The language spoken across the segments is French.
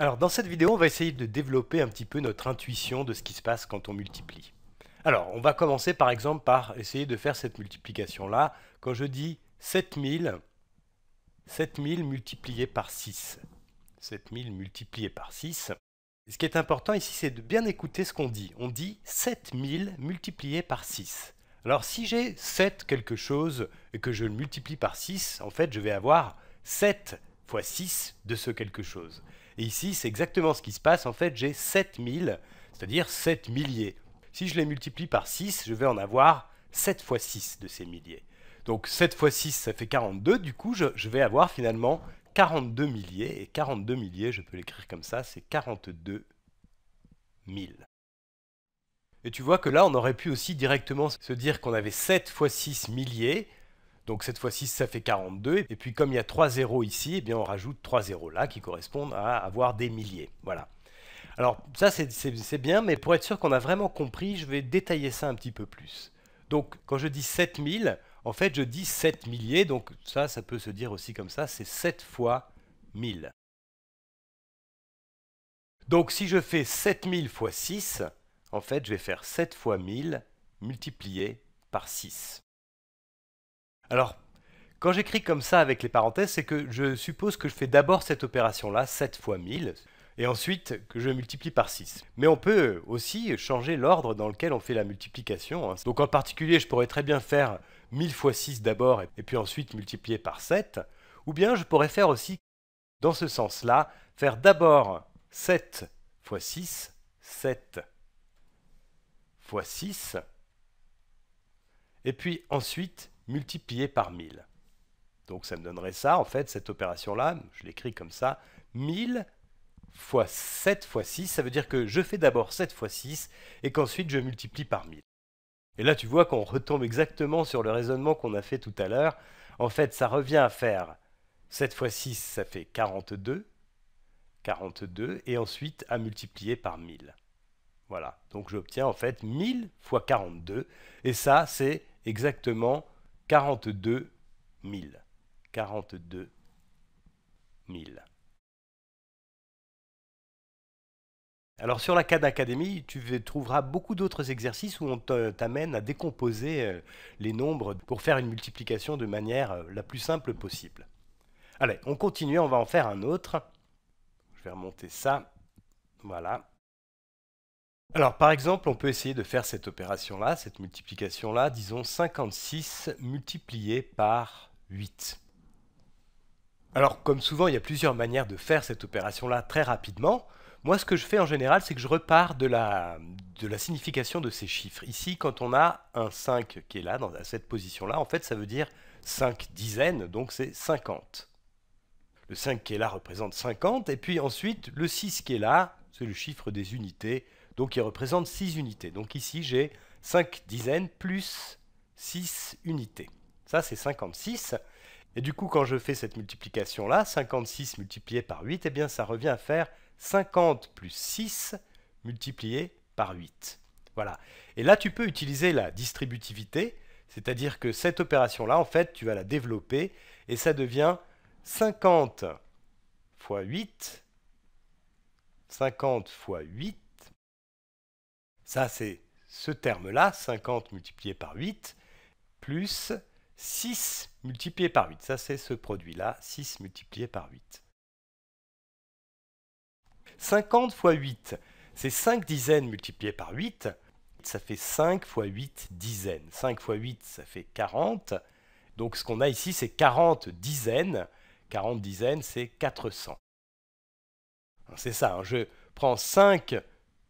Alors dans cette vidéo, on va essayer de développer un petit peu notre intuition de ce qui se passe quand on multiplie. Alors on va commencer par exemple par essayer de faire cette multiplication là. Quand je dis 7000, 7000 multiplié par 6. 7000 multiplié par 6. ce qui est important ici, c'est de bien écouter ce qu'on dit. On dit 7000 multiplié par 6. Alors si j'ai 7 quelque chose et que je le multiplie par 6, en fait je vais avoir 7 fois 6 de ce quelque chose. Et ici, c'est exactement ce qui se passe. En fait, j'ai 7000, c'est-à-dire 7 milliers. Si je les multiplie par 6, je vais en avoir 7 fois 6 de ces milliers. Donc 7 fois 6, ça fait 42. Du coup, je, je vais avoir finalement 42 milliers. Et 42 milliers, je peux l'écrire comme ça, c'est 42 000. Et tu vois que là, on aurait pu aussi directement se dire qu'on avait 7 fois 6 milliers, donc cette fois 6, ça fait 42. Et puis comme il y a 3 zéros ici, eh on rajoute 3 zéros là qui correspondent à avoir des milliers. Voilà. Alors ça, c'est bien, mais pour être sûr qu'on a vraiment compris, je vais détailler ça un petit peu plus. Donc quand je dis 7000, en fait, je dis 7 milliers. Donc ça, ça peut se dire aussi comme ça, c'est 7 fois 1000. Donc si je fais 7000 fois 6, en fait, je vais faire 7 fois 1000 multiplié par 6. Alors, quand j'écris comme ça avec les parenthèses, c'est que je suppose que je fais d'abord cette opération-là, 7 fois 1000, et ensuite que je multiplie par 6. Mais on peut aussi changer l'ordre dans lequel on fait la multiplication. Hein. Donc en particulier, je pourrais très bien faire 1000 fois 6 d'abord, et puis ensuite multiplier par 7, ou bien je pourrais faire aussi, dans ce sens-là, faire d'abord 7 fois 6, 7 fois 6, et puis ensuite multiplié par 1000. Donc ça me donnerait ça, en fait, cette opération-là, je l'écris comme ça, 1000 fois 7 fois 6, ça veut dire que je fais d'abord 7 fois 6 et qu'ensuite je multiplie par 1000. Et là, tu vois qu'on retombe exactement sur le raisonnement qu'on a fait tout à l'heure. En fait, ça revient à faire 7 fois 6, ça fait 42, 42, et ensuite à multiplier par 1000. Voilà, donc j'obtiens en fait 1000 fois 42, et ça, c'est exactement 42 000. 42 000. Alors sur la CAD Academy, tu trouveras beaucoup d'autres exercices où on t'amène à décomposer euh, les nombres pour faire une multiplication de manière euh, la plus simple possible. Allez, on continue, on va en faire un autre. Je vais remonter ça. Voilà. Alors par exemple, on peut essayer de faire cette opération-là, cette multiplication-là, disons 56 multiplié par 8. Alors comme souvent, il y a plusieurs manières de faire cette opération-là très rapidement. Moi, ce que je fais en général, c'est que je repars de la, de la signification de ces chiffres. Ici, quand on a un 5 qui est là, dans cette position-là, en fait, ça veut dire 5 dizaines, donc c'est 50. Le 5 qui est là représente 50, et puis ensuite, le 6 qui est là, c'est le chiffre des unités donc il représente 6 unités. Donc ici, j'ai 5 dizaines plus 6 unités. Ça, c'est 56. Et du coup, quand je fais cette multiplication-là, 56 multiplié par 8, eh bien, ça revient à faire 50 plus 6 multiplié par 8. Voilà. Et là, tu peux utiliser la distributivité, c'est-à-dire que cette opération-là, en fait, tu vas la développer et ça devient 50 fois 8, 50 fois 8 ça, c'est ce terme-là, 50 multiplié par 8, plus 6 multiplié par 8. Ça, c'est ce produit-là, 6 multiplié par 8. 50 fois 8, c'est 5 dizaines multipliées par 8. Ça fait 5 fois 8 dizaines. 5 fois 8, ça fait 40. Donc ce qu'on a ici, c'est 40 dizaines. 40 dizaines, c'est 400. C'est ça, hein. je prends 5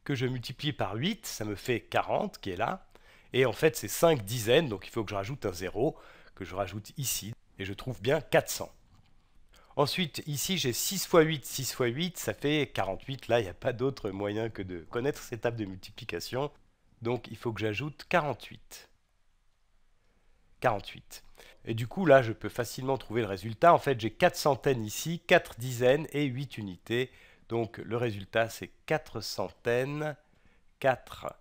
que je multiplie par 8, ça me fait 40 qui est là. Et en fait, c'est 5 dizaines, donc il faut que je rajoute un 0, que je rajoute ici, et je trouve bien 400. Ensuite, ici, j'ai 6 x 8, 6 x 8, ça fait 48. Là, il n'y a pas d'autre moyen que de connaître cette table de multiplication. Donc, il faut que j'ajoute 48. 48. Et du coup, là, je peux facilement trouver le résultat. En fait, j'ai 4 centaines ici, 4 dizaines et 8 unités. Donc le résultat, c'est 4 centaines, 4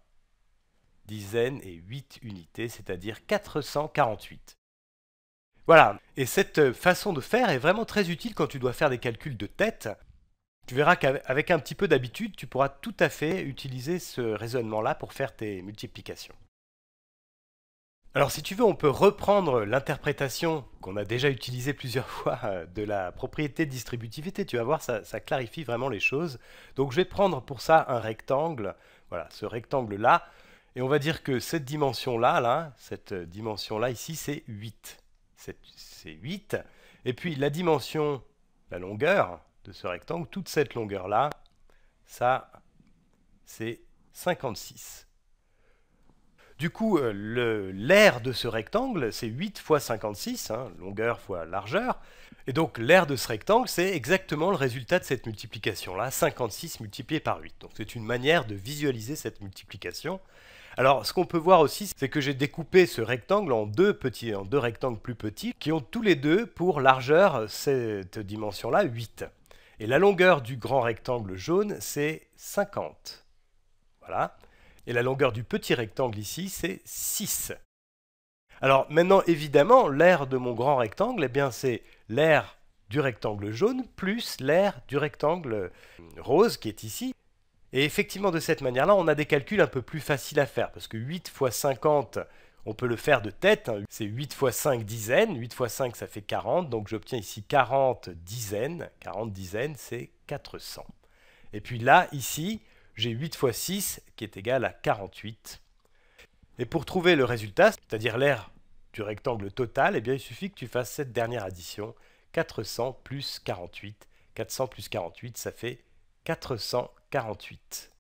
dizaines et 8 unités, c'est-à-dire 448. Voilà, et cette façon de faire est vraiment très utile quand tu dois faire des calculs de tête. Tu verras qu'avec un petit peu d'habitude, tu pourras tout à fait utiliser ce raisonnement-là pour faire tes multiplications. Alors si tu veux, on peut reprendre l'interprétation qu'on a déjà utilisée plusieurs fois euh, de la propriété de distributivité. Tu vas voir, ça, ça, clarifie vraiment les choses. Donc je vais prendre pour ça un rectangle, voilà, ce rectangle-là, et on va dire que cette dimension-là, là, cette dimension-là ici, c'est 8. C'est 8. Et puis la dimension, la longueur de ce rectangle, toute cette longueur-là, ça, c'est 56. Du coup, euh, l'aire de ce rectangle, c'est 8 fois 56, hein, longueur fois largeur. Et donc l'aire de ce rectangle, c'est exactement le résultat de cette multiplication-là, 56 multiplié par 8. Donc c'est une manière de visualiser cette multiplication. Alors ce qu'on peut voir aussi, c'est que j'ai découpé ce rectangle en deux, petits, en deux rectangles plus petits, qui ont tous les deux pour largeur cette dimension-là, 8. Et la longueur du grand rectangle jaune, c'est 50. Voilà. Et la longueur du petit rectangle ici, c'est 6. Alors maintenant, évidemment, l'aire de mon grand rectangle, et eh bien c'est l'aire du rectangle jaune plus l'aire du rectangle euh, rose qui est ici. Et effectivement, de cette manière-là, on a des calculs un peu plus faciles à faire, parce que 8 x 50, on peut le faire de tête, hein. c'est 8 x 5 dizaines, 8 x 5 ça fait 40, donc j'obtiens ici 40 dizaines, 40 dizaines c'est 400. Et puis là, ici, j'ai 8 fois 6 qui est égal à 48. Et pour trouver le résultat, c'est-à-dire l'aire du rectangle total, eh bien, il suffit que tu fasses cette dernière addition. 400 plus 48. 400 plus 48, ça fait 448.